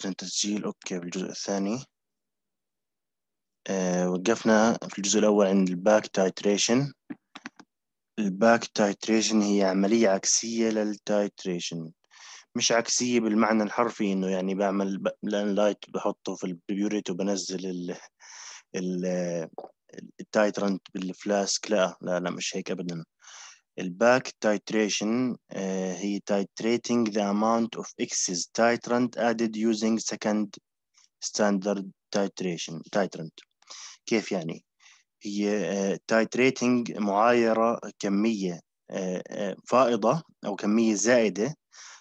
عشان تسجيل اوكي بالجزء الثاني أه وقفنا في الجزء الأول عند الباك تايتريشن الباك تايتريشن هي عملية عكسية للتايتريشن مش عكسية بالمعنى الحرفي إنه يعني بعمل لان لايت بحطه في البيوريت وبنزل ال ال التايترنت بالفلاسك لا لا لا مش هيك أبدا الباك titration هي uh, titrating the amount of excess titrant added using second standard titration titrant كيف يعني هي uh, titrating معايرة كمية uh, uh فائضة أو كمية زائدة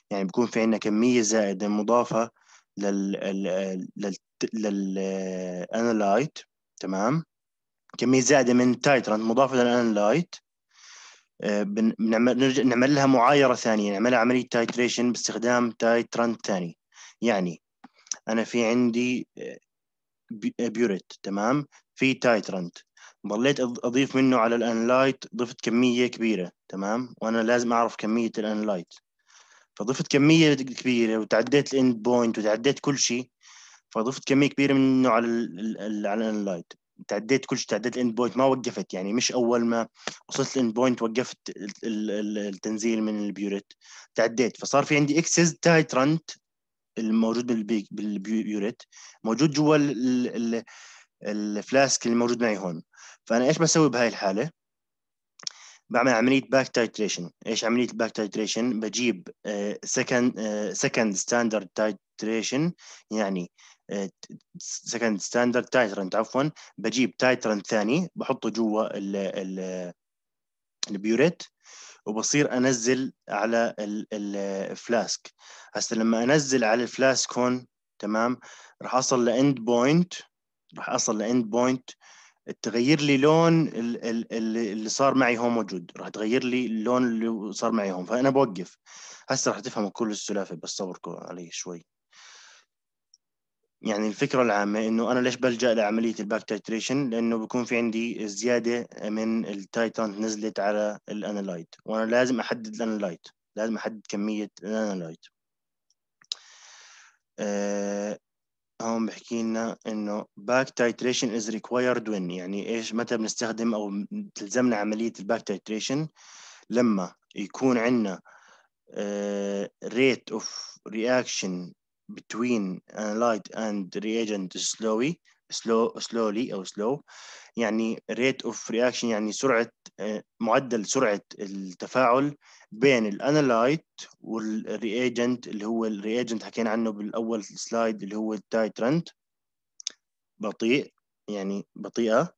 يعني بيكون في عندنا كمية زائدة مضافة لل لل للانالايت uh, تمام كمية زائدة من تايترنت مضافة للانالايت آه، بنعمل نرجع نعمل لها معايره ثانيه نعملها عمليه تايتريشن باستخدام تايترنت ثاني يعني انا في عندي آه، بيوريت آه، تمام في تايترنت ضليت اضيف منه على الانلايت ضفت كميه كبيره تمام وانا لازم اعرف كميه الانلايت فضفت كميه كبيره وتعديت الاند بوينت وتعديت كل شيء فضفت كميه كبيره منه على الـ على الانلايت تعديت كل شيء تعديت الاند بوينت ما وقفت يعني مش اول ما وصلت الاند بوينت وقفت التنزيل من البيوريت تعديت فصار في عندي اكسس تايت رنت الموجود بالبيوريت موجود جوا الفلاسك اللي موجود معي هون فانا ايش بسوي بهاي الحاله بعمل عمليه باك تايتريشن ايش عمليه الباك تايتريشن بجيب سكند سكند ستاندرد تايتريشن يعني سكند ستاندرد تايترنت عفوا بجيب تايترنت ثاني بحطه جوا ال ال البيوريت وبصير انزل على الفلاسك هسه لما انزل على الفلاسك هون تمام راح اصل لاند بوينت راح اصل لاند بوينت تغير لي لون اللي صار معي هو موجود راح تغير لي اللون اللي صار معي هون فانا بوقف هسه راح تفهموا كل السلافه بس صبركم علي شوي يعني الفكرة العامة إنه أنا ليش بلجأ لعملية الباك تايتريشن؟ لأنه بكون في عندي زيادة من التايتان نزلت على الأنالايت وأنا لازم أحدد الأنالايت لازم أحدد كمية الأنالايت آه، هون بحكي لنا انه باك تايتريشن از ريكوايرد وين يعني ايش متى بنستخدم او تلزمنا عمليه الباك تايتريشن لما يكون عندنا ريت اوف رياكشن بتوين analyte اند ريجنت سلوي سلو سلولي او سلو يعني ريت اوف رياكشن يعني سرعه آه، معدل سرعه التفاعل بين الانالايت والرياجنت اللي هو الرياجنت حكينا عنه بالاول سلايد اللي هو التايترنت بطيء يعني بطيئه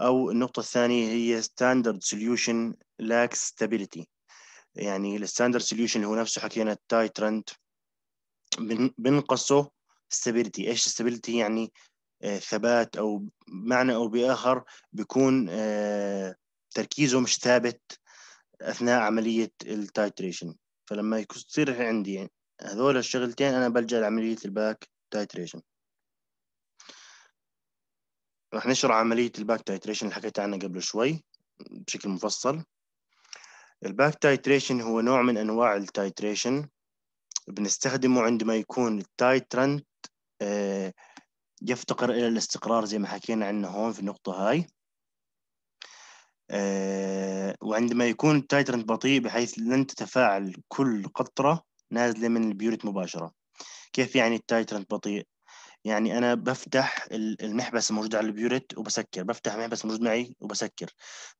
او النقطه الثانيه هي ستاندرد سوليوشن لاك ستابيليتي يعني الستاندرد سوليوشن اللي هو نفسه حكينا التايترنت بنقصه ستابيليتي ايش ستابيليتي يعني آه، ثبات او معنى او باخر بيكون آه، تركيزه مش ثابت اثناء عمليه التايتريشن فلما يصير عندي هذول الشغلتين انا بلجا لعمليه الباك تايتريشن رح نشرح عمليه الباك تايتريشن اللي حكيت عنها قبل شوي بشكل مفصل الباك تايتريشن هو نوع من انواع التايتريشن بنستخدمه عندما يكون التايترنت آه يفتقر إلى الاستقرار زي ما حكينا عنه هون في النقطة هاي آه، وعندما يكون التايترنت بطيء بحيث لن تتفاعل كل قطرة نازلة من البيوريت مباشرة كيف يعني التايترنت بطيء؟ يعني أنا بفتح المحبس الموجود على البيوريت وبسكر بفتح المحبس الموجود معي وبسكر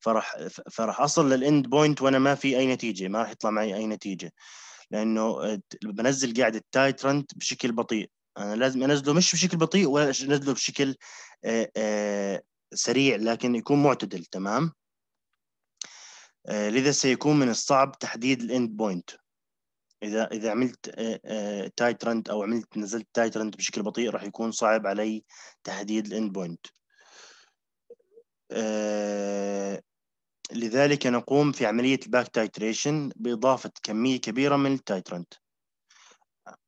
فراح فراح أصل للإند بوينت وأنا ما في أي نتيجة ما راح يطلع معي أي نتيجة لأنه آه، بنزل قاعدة التايترنت بشكل بطيء انا لازم انزله مش بشكل بطيء ولا انزله بشكل آه، آه، سريع لكن يكون معتدل تمام آه، لذا سيكون من الصعب تحديد الاند بوينت اذا اذا عملت تايت رند او عملت نزلت تايت رند بشكل بطيء راح يكون صعب علي تحديد الاند بوينت لذلك نقوم في عملية الباك تايتريشن بإضافة كمية كبيرة من رند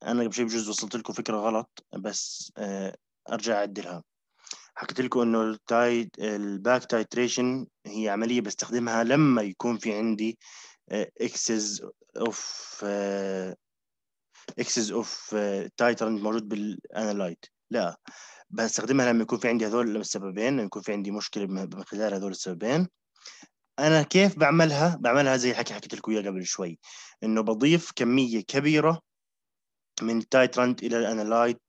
انا شيء بجوز وصلت لكم فكره غلط بس آه، ارجع اعدلها حكيت لكم انه التايد الباك تايتريشن هي عمليه بستخدمها لما يكون في عندي اكسس اوف اكسس اوف تايترنت موجود بالانالايت لا بستخدمها لما يكون في عندي هذول السببين لما يكون في عندي مشكله من خلال هذول السببين انا كيف بعملها بعملها زي حكي حكيت لكم اياه قبل شوي انه بضيف كميه كبيره من تايت إلى الأنالايت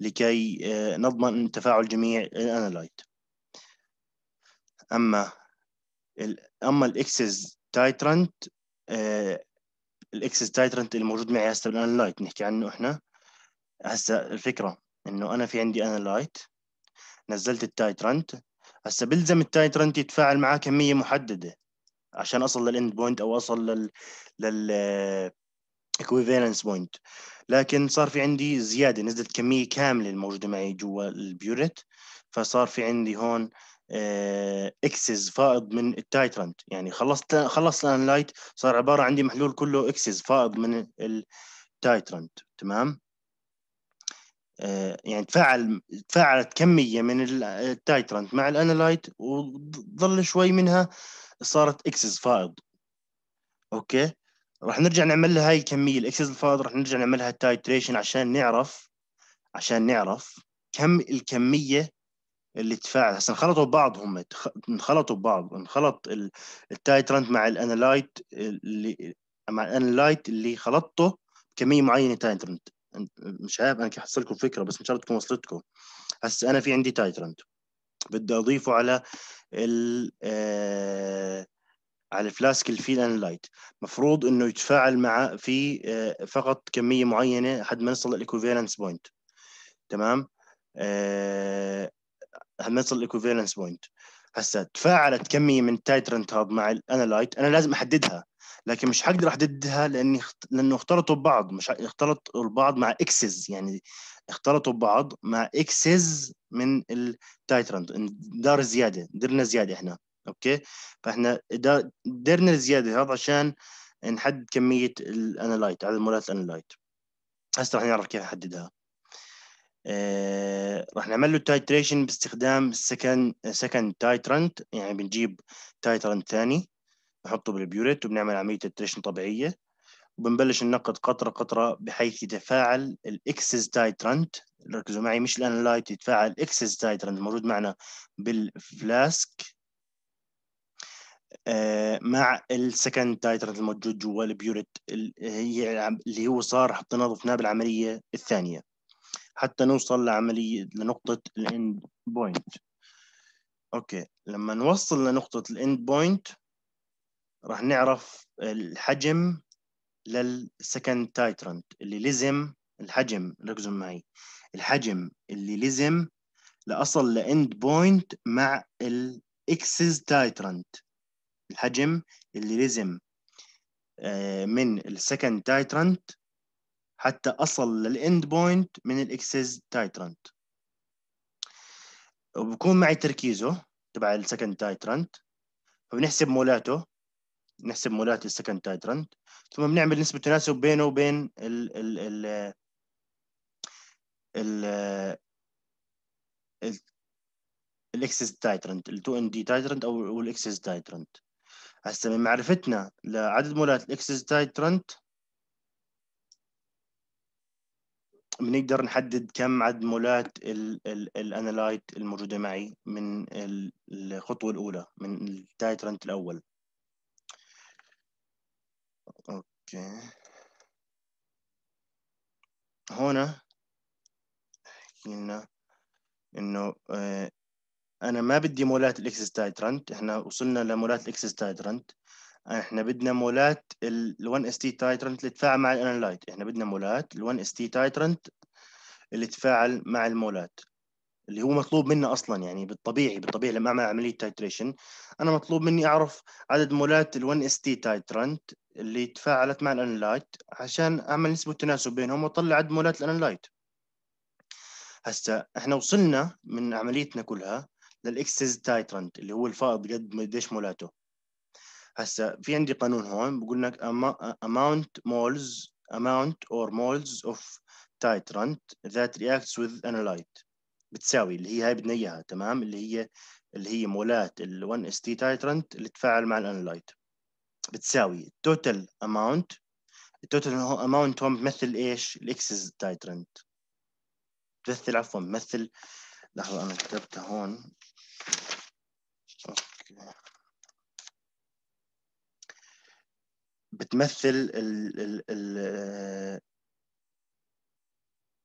لكي آه، نضمن تفاعل جميع الأنالايت أما أما الإكسس تايترنت الاكسس تايترنت الموجود معي هسه بالانالايت نحكي عنه احنا هسه الفكره انه انا في عندي انالايت نزلت التايترنت هسه بلزم التايترنت يتفاعل معاه كميه محدده عشان اصل للاند بوينت او اصل لل لل آه، equivalence point لكن صار في عندي زياده نزلت كميه كامله الموجوده معي جوا البيوريت فصار في عندي هون اكسز آه، فائض من التايترنت يعني خلصت خلصت الانلايت صار عباره عندي محلول كله اكسز فائض من التايترنت تمام آه، يعني تفاعل تفاعلت كميه من آه، التايترنت مع الانالايت وظل شوي منها صارت اكسز فائض اوكي راح نرجع نعمل لها هاي الكميه الاكسس الفاضي راح نرجع نعمل لها التايتريشن عشان نعرف عشان نعرف كم الكميه اللي تفاعل هسه انخلطوا ببعض هم انخلطوا ببعض انخلط التايترنت مع الانالايت اللي مع الانالايت اللي خلطته كميه معينه تايترنت مش عارف انا حصل لكم فكره بس ان شاء الله تكون وصلتكم هسه انا في عندي تايترنت بدي اضيفه على ال آه، على الفلاسك الفيل لايت مفروض انه يتفاعل مع في آه، فقط كميه معينه لحد ما نصل الايكوفالنس بوينت تمام حد ما نصل الايكوفالنس بوينت هسا تفاعلت كميه من تايترنت هاب مع الانالايت انا لازم احددها لكن مش حقدر احددها لاني لانه اختلطوا ببعض مش اختلط البعض مع اكسز يعني اختلطوا ببعض مع اكسز من التايترنت دار زياده درنا زياده احنا اوكي فاحنا درنا الزياده هذا عشان نحدد كميه الانالايت عدد مولات الانالايت هسه رح نعرف كيف نحددها رح آه، راح نعمل له تايتريشن باستخدام السكن سكند تايترنت يعني بنجيب تايترنت ثاني نحطه بالبيوريت وبنعمل عمليه تايتريشن طبيعيه وبنبلش ننقط قطره قطره بحيث يتفاعل الاكسس تايترنت ركزوا معي مش الانالايت يتفاعل اكسس تايترنت الموجود معنا بالفلاسك آه، مع السكند تايتر الموجود جوا البيوريت هي اللي هو صار حطيناه ضفناه بالعمليه الثانيه حتى نوصل لعمليه لنقطه الاند بوينت اوكي لما نوصل لنقطه الاند بوينت راح نعرف الحجم للسكند تايترنت اللي لزم الحجم ركزوا معي الحجم اللي لزم لاصل لاند بوينت مع الاكسز تايترنت الحجم اللي لزم من السكند تايترنت حتى أصل للإند بوينت من الإكسس تايترنت وبكون معي تركيزه تبع السكند تايترنت فبنحسب مولاته نحسب مولات السكند تايترنت ثم بنعمل نسبة تناسب بينه وبين ال ال ال ال الاكسس تايترنت ال 2 ان دي تايترنت او الاكسس تايترنت هسه من معرفتنا لعدد مولات الاكسس تايترنت بنقدر نحدد كم عدد مولات الانالايت الموجوده معي من الخطوه الاولى من التايترنت الاول اوكي هنا حكينا انه آه، انا ما بدي مولات الاكسس تايترنت احنا وصلنا لمولات الاكسس تايترنت احنا بدنا مولات ال1 اس تي تايترنت اللي تفاعل مع الانالايت احنا بدنا مولات ال1 اس تي تايترنت اللي تفاعل مع المولات اللي هو مطلوب منا اصلا يعني بالطبيعي بالطبيعي لما اعمل عمليه تايتريشن انا مطلوب مني اعرف عدد مولات ال1 اس تي تايترنت اللي تفاعلت مع الانالايت عشان اعمل نسبه تناسب بينهم واطلع عدد مولات الانالايت هسا احنا وصلنا من عمليتنا كلها للاكسس تايترنت اللي هو الفائض قد قديش مولاته هسه في عندي قانون هون بقول لك amount moles amount or moles of titrant that reacts with analyte بتساوي اللي هي هاي بدنا اياها تمام اللي هي اللي هي مولات ال 1 اس تي تايترنت اللي تفاعل مع الانالايت بتساوي التوتال اماونت التوتال اماونت هون بتمثل ايش؟ الاكسس تايترنت بتمثل عفوا بتمثل لحظه انا كتبتها هون بتمثل ال ال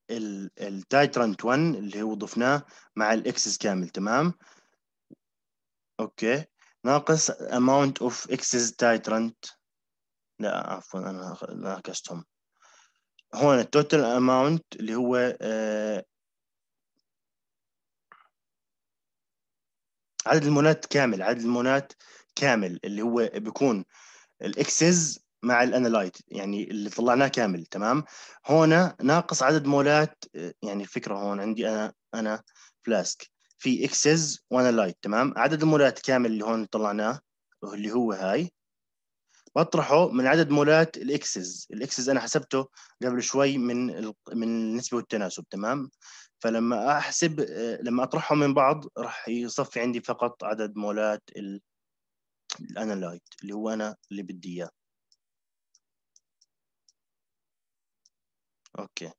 ال التايترنت 1 اللي هو ضفناه مع الاكسس كامل تمام اوكي ناقص amount of excess titrant لا عفوا انا ناقصتهم هون التوتال اماونت اللي هو آه، عدد المونات كامل عدد المونات كامل اللي هو بيكون الاكسز مع الانالايت يعني اللي طلعناه كامل تمام هون ناقص عدد مولات آه، يعني الفكره هون عندي انا انا فلاسك في اكسز وانالايت تمام عدد المولات كامل اللي هون طلعناه اللي هو هاي بطرحه من عدد مولات الاكسز الاكسز انا حسبته قبل شوي من من النسبه والتناسب تمام فلما احسب آه، لما اطرحهم من بعض راح يصفي عندي فقط عدد مولات الانالايت اللي هو انا اللي بدي اياه اوكي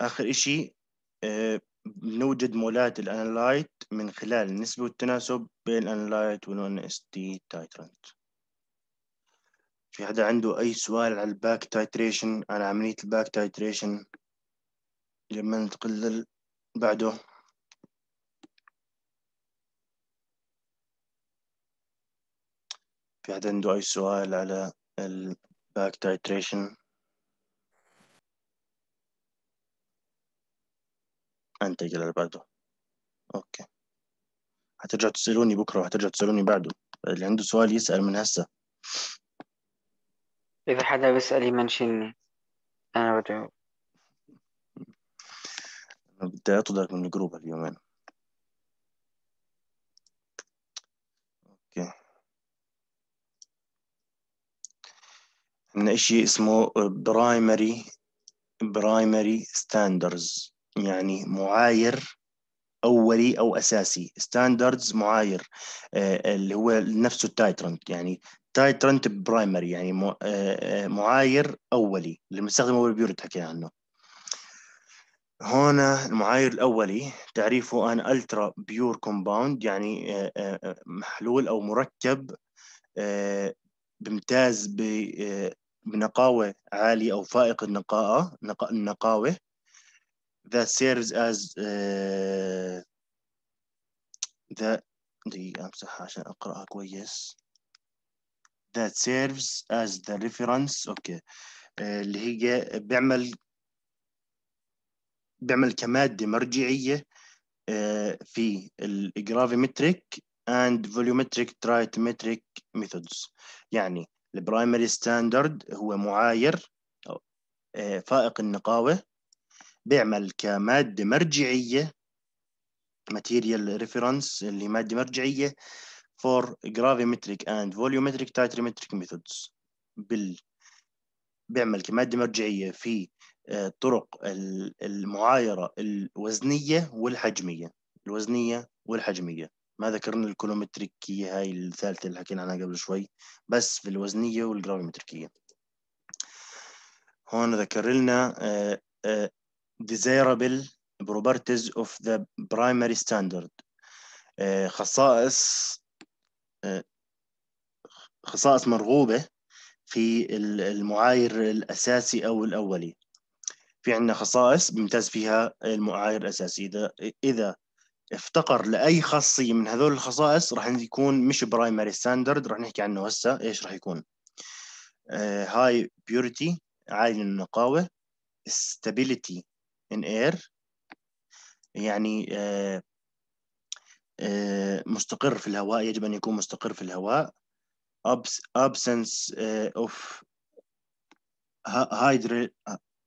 اخر شيء أه بنوجد مولات الانالايت من خلال النسبة والتناسب بين الانالايت والون اس تي تايترنت في حدا عنده اي سؤال على الباك تايتريشن على عملية الباك تايتريشن لما نتقلل بعده في حد عنده أي سؤال على back titration أنتقل اللي بعده أوكي هترجعوا تسألوني بكرة وهترجعوا تسألوني بعده اللي عنده سؤال يسأل من هسه إذا حدا بيسأل يمنشني أنا بدعو بدي أطلق من الجروب اليومين اوكي عندنا شيء اسمه برايمري برايمري ستاندرز يعني معاير اولي او اساسي ستاندردز معاير آه، اللي هو نفسه التايترنت يعني تايترنت برايمري يعني آه، آه، معاير اولي اللي بنستخدمه بيورد حكينا عنه هنا المعاير الأولي تعريفه أن ألترا بيور كومباوند يعني آه، آه، آه، محلول أو مركب بيمتاز بنقاوة عالية أو فائق النقاءة النقاوة that serves as that دقيقة أمسحها عشان أقرأها كويس that serves as the reference اوكي okay. اللي هي بيعمل بيعمل كماده مرجعيه آه، في الجرافيمتريك and volumetric ترايتمتريك methods يعني البرايمري ستاندرد هو معاير آه، فائق النقاوه بيعمل كماده مرجعيه material reference اللي ماده مرجعيه for gravimetric and volumetric titrymetric methods بال بيعمل كماده مرجعيه في آه، طرق المعايرة الوزنية والحجمية الوزنية والحجمية ما ذكرنا الكولومتريكية هاي الثالثة اللي حكينا عنها قبل شوي بس في الوزنية والجرافيمتركية هون ذكر لنا آه، آه، desirable properties of the primary standard خصائص خصائص مرغوبة في المعاير الأساسي أو الأولي في عندنا خصائص بيمتاز فيها المعايير الأساسي إذا إذا افتقر لأي خاصية من هذول الخصائص راح يكون مش برايمري ستاندرد راح نحكي عنه هسه إيش راح يكون هاي آه، بيورتي عالي النقاوة stability in air يعني آه، آه، مستقر في الهواء يجب أن يكون مستقر في الهواء absence of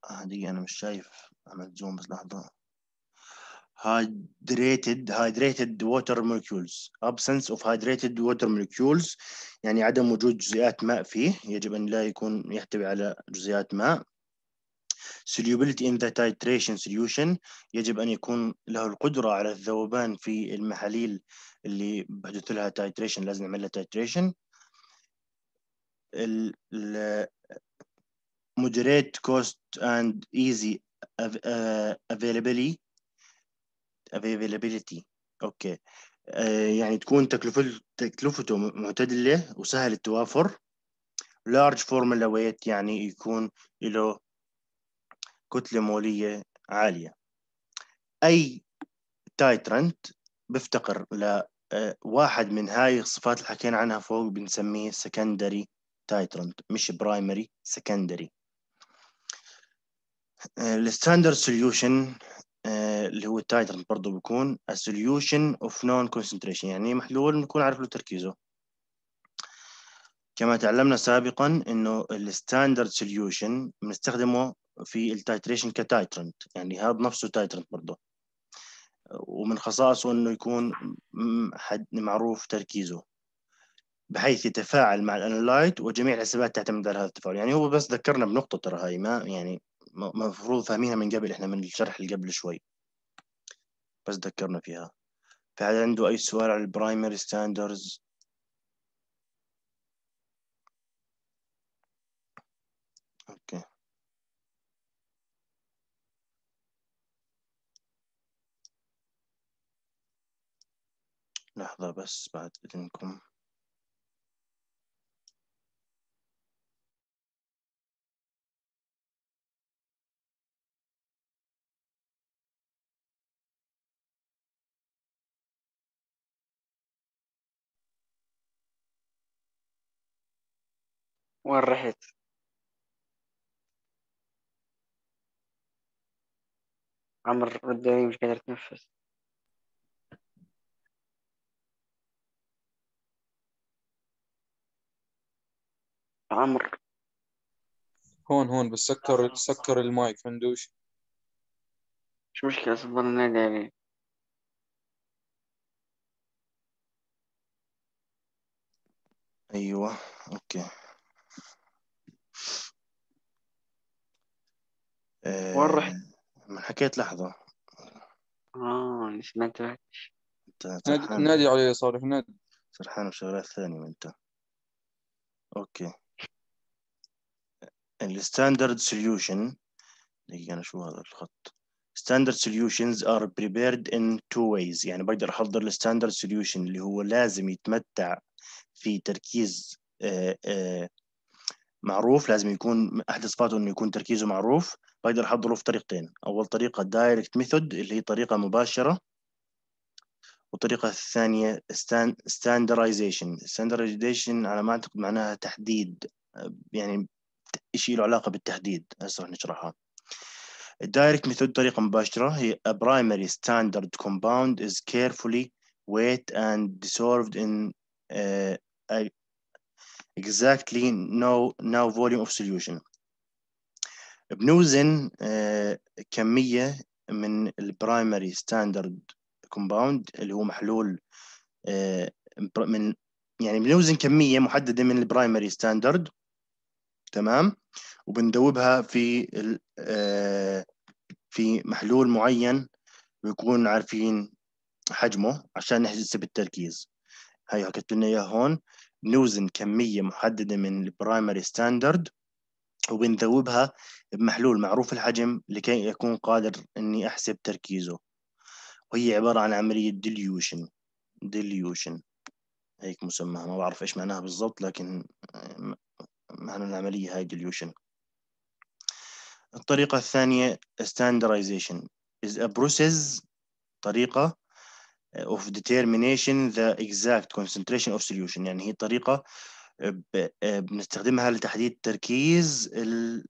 آه، دقيقة أنا مش شايف انا زوم بس لحظة hydrated hydrated water molecules absence of hydrated water molecules يعني عدم وجود جزيئات ماء فيه يجب أن لا يكون يحتوي على جزيئات ماء solubility in the titration solution يجب أن يكون له القدرة على الذوبان في المحاليل اللي بحدث لها titration لازم نعمل لها titration moderate cost and easy uh, availability availability اوكي uh, يعني تكون تكلفته معتدله وسهل التوافر large formula weight يعني يكون له كتله موليه عاليه اي تايترنت بفتقر لواحد uh, من هاي الصفات اللي حكينا عنها فوق بنسميه secondary تايترنت مش primary secondary آه، الستاندرد سوليوشن آه، اللي هو التايتل برضه بيكون السوليوشن اوف نون كونسنتريشن يعني محلول بنكون عارف له تركيزه كما تعلمنا سابقا انه الستاندرد سوليوشن بنستخدمه في التايتريشن كتايترنت يعني هذا نفسه تايترنت برضه ومن خصائصه انه يكون حد معروف تركيزه بحيث يتفاعل مع الانالايت وجميع الحسابات تعتمد على هذا التفاعل يعني هو بس ذكرنا بنقطه ترى هاي ما يعني مفروض فاهمينها من قبل احنا من الشرح اللي قبل شوي بس ذكرنا فيها في حد عنده أي سؤال على البرايمري ستاندرز اوكي لحظة بس بعد إذنكم وين رحت عمر رد علي مش قادر اتنفس عمر هون هون بس سكر سكر المايك ما عندوش مش مشكلة صبر نادي يعني ايوه اوكي وين رحت؟ آه، من حكيت لحظة اه يعني ما انتبهتش نادي علي صالح نادي سرحان بشغلات ثانية انت اوكي الستاندرد سوليوشن دقيقة انا شو هذا الخط ستاندرد سوليوشنز ار بريبيرد ان تو وايز يعني بقدر احضر الستاندرد سوليوشن اللي هو لازم يتمتع في تركيز آآ آه، آآ آه، معروف لازم يكون احد صفاته انه يكون تركيزه معروف بقدر احضره في طريقتين اول طريقه دايركت ميثود اللي هي طريقه مباشره والطريقه الثانيه ستاندرايزيشن ستاندرايزيشن على ما اعتقد معناها تحديد يعني شيء له علاقه بالتحديد هسه راح نشرحها الدايركت ميثود طريقه مباشره هي a primary standard compound is carefully weighed and dissolved in uh, exactly no no volume of solution بنوزن آه، كمية من البرايمري ستاندرد كومباوند اللي هو محلول آه، من يعني بنوزن كمية محددة من البرايمري ستاندرد تمام وبندوبها في آه، في محلول معين ويكون عارفين حجمه عشان نحسب التركيز هاي حكيت لنا اياها هون نوزن كمية محددة من البرايمري ستاندرد وبنذوبها بمحلول معروف الحجم لكي أكون قادر أني أحسب تركيزه وهي عبارة عن عملية ديليوشن ديليوشن هيك مسماها ما بعرف إيش معناها بالضبط لكن معنى العملية هاي ديليوشن الطريقة الثانية standardization is a process طريقة of determination the exact concentration of solution يعني هي طريقة آه، بنستخدمها لتحديد تركيز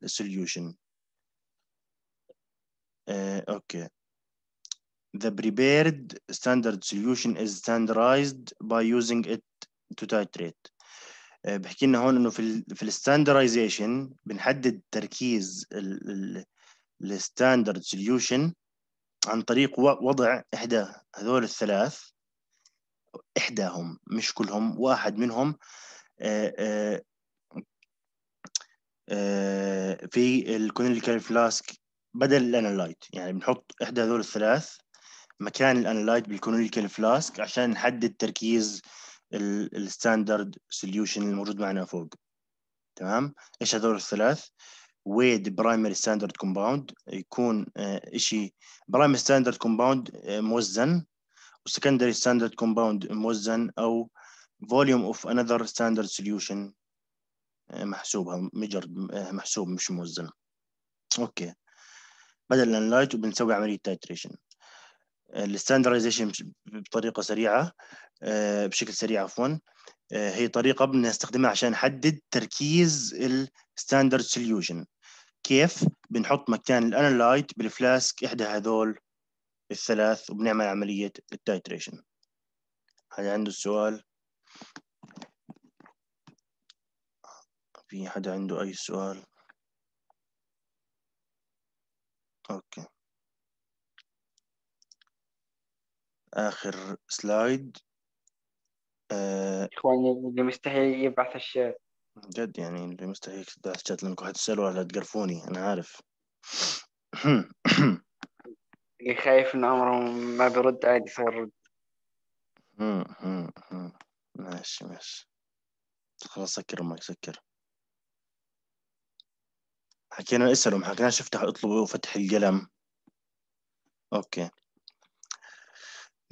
السوليوشن آه، اوكي The prepared standard solution is standardized by using it to titrate. آه، بحكي لنا هون انه في في الستاندرايزيشن بنحدد تركيز الستاندرد سوليوشن عن طريق وضع احدى هذول الثلاث احداهم مش كلهم واحد منهم آه، آه، آه، في الكونيكال فلاسك بدل الانالايت يعني بنحط احدى هذول الثلاث مكان الانالايت بالكونيكال فلاسك عشان نحدد تركيز الستاندرد سوليوشن الموجود معنا فوق تمام ايش هذول الثلاث ويد برايمري ستاندرد كومباوند يكون شيء برايمري ستاندرد كومباوند موزن وسكندري ستاندرد كومباوند موزن او volume of another standard solution آه، محسوبها ميجر آه، محسوب مش موزن اوكي بدل الانلايت وبنسوي عمليه تايتريشن آه، الستاندرزيشن بطريقه سريعه بشكل سريع عفوا هي طريقه بنستخدمها عشان نحدد تركيز الستاندرد سوليوشن كيف بنحط مكان الانلايت بالفلاسك احدى هذول الثلاث وبنعمل عمليه التايتريشن هذا عنده السؤال في حدا عنده أي سؤال أوكي آخر سلايد آه. إخواني اللي مستحيل يبعث الشات جد يعني اللي مستحيل يبعث الشات لأنكم حتسألوا على تقرفوني أنا عارف اللي خايف إن عمره ما بيرد عادي يصير يرد ماشي ماشي خلاص سكر امك سكر حكينا اسأله ما حكيناش افتح اطلبوا ايه وفتح القلم اوكي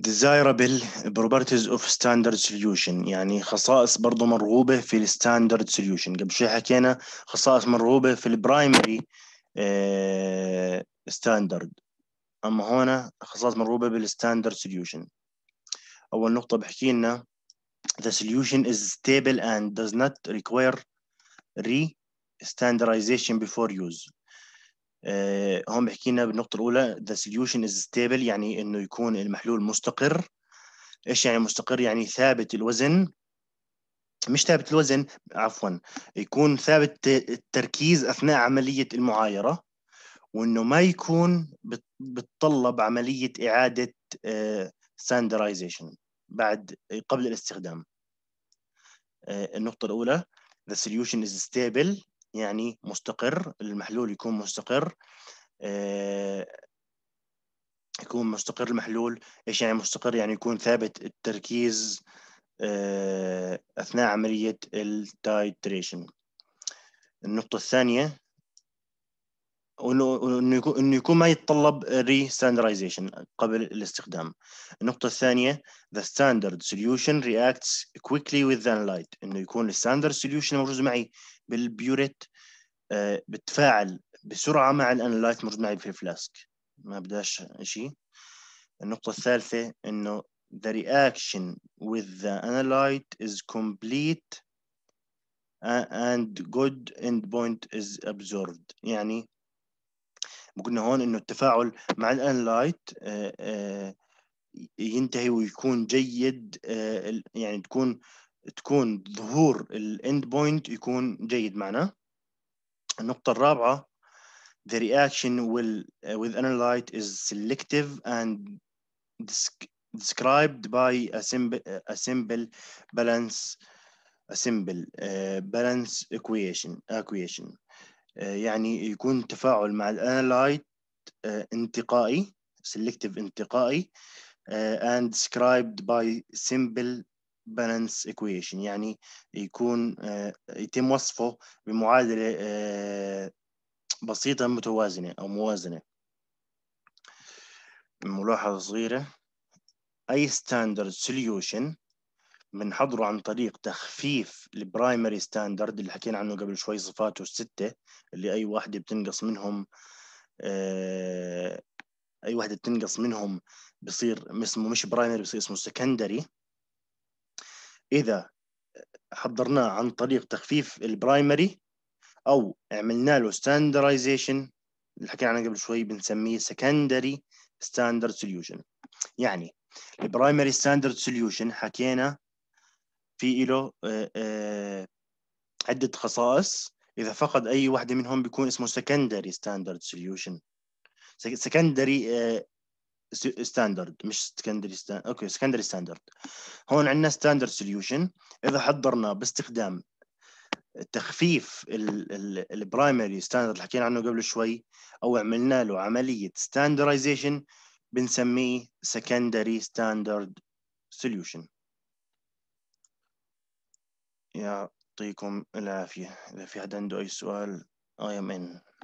desirable properties of standard solution يعني خصائص برضه مرغوبة في الستاندرد solution قبل شوي حكينا خصائص مرغوبة في البرايمري آه، ستاندرد أما هنا خصائص مرغوبة بالستاندرد solution أول نقطة بحكي لنا the solution is stable and does not require re-standardization before use. هون آه، هم حكينا بالنقطة الأولى the solution is stable يعني إنه يكون المحلول مستقر إيش يعني مستقر يعني ثابت الوزن مش ثابت الوزن عفوا يكون ثابت التركيز أثناء عملية المعايرة وإنه ما يكون بتطلب عملية إعادة أه standardization بعد قبل الاستخدام آه، النقطة الأولى the solution is stable يعني مستقر المحلول يكون مستقر آه، يكون مستقر المحلول ايش يعني مستقر يعني يكون ثابت التركيز آه، اثناء عمليه التايتريشن النقطه الثانيه وانه يكون انه يكون ما يتطلب ري ستاندرايزيشن قبل الاستخدام. النقطة الثانية the standard solution reacts quickly with ذا analyte انه يكون الستاندرد solution موجود معي بالبيوريت آه، بتفاعل بسرعة مع الانلايت موجود معي في الفلاسك ما بداش شيء. النقطة الثالثة انه the reaction with the analyte is complete and good endpoint is absorbed يعني وقلنا هون انه التفاعل مع الان لايت ينتهي ويكون جيد يعني تكون تكون ظهور الاند بوينت يكون جيد معنا النقطة الرابعة the reaction will uh, with analyte is selective and described by a simple a simple balance a simple uh, balance equation equation آه، يعني يكون تفاعل مع الانالايت آه، انتقائي selective انتقائي آه، and described by simple balance equation يعني يكون يتم وصفه بمعادلة بسيطة متوازنة أو موازنة ملاحظة صغيرة أي standard solution بنحضره عن طريق تخفيف البرايمري ستاندرد اللي حكينا عنه قبل شوي صفاته الستة اللي أي واحدة بتنقص منهم آه، أي واحدة بتنقص منهم بصير اسمه مش برايمري بصير اسمه سكندري إذا حضرناه عن طريق تخفيف البرايمري أو عملنا له ستاندرايزيشن اللي حكينا عنه قبل شوي بنسميه سكندري ستاندرد سوليوشن يعني البرايمري ستاندرد سوليوشن حكينا في له آه، آه، عده خصائص اذا فقد اي واحده منهم بيكون اسمه سكندري ستاندرد سوليوشن سكندري ستاندرد مش سكندري ستاندرد اوكي سكندري ستاندرد هون عندنا ستاندرد سوليوشن اذا حضرنا باستخدام تخفيف البرايمري ستاندرد اللي حكينا عنه قبل شوي او عملنا له عمليه ستاندرايزيشن بنسميه سكندري ستاندرد سوليوشن يعطيكم العافية إذا في حد عنده أي سؤال I am in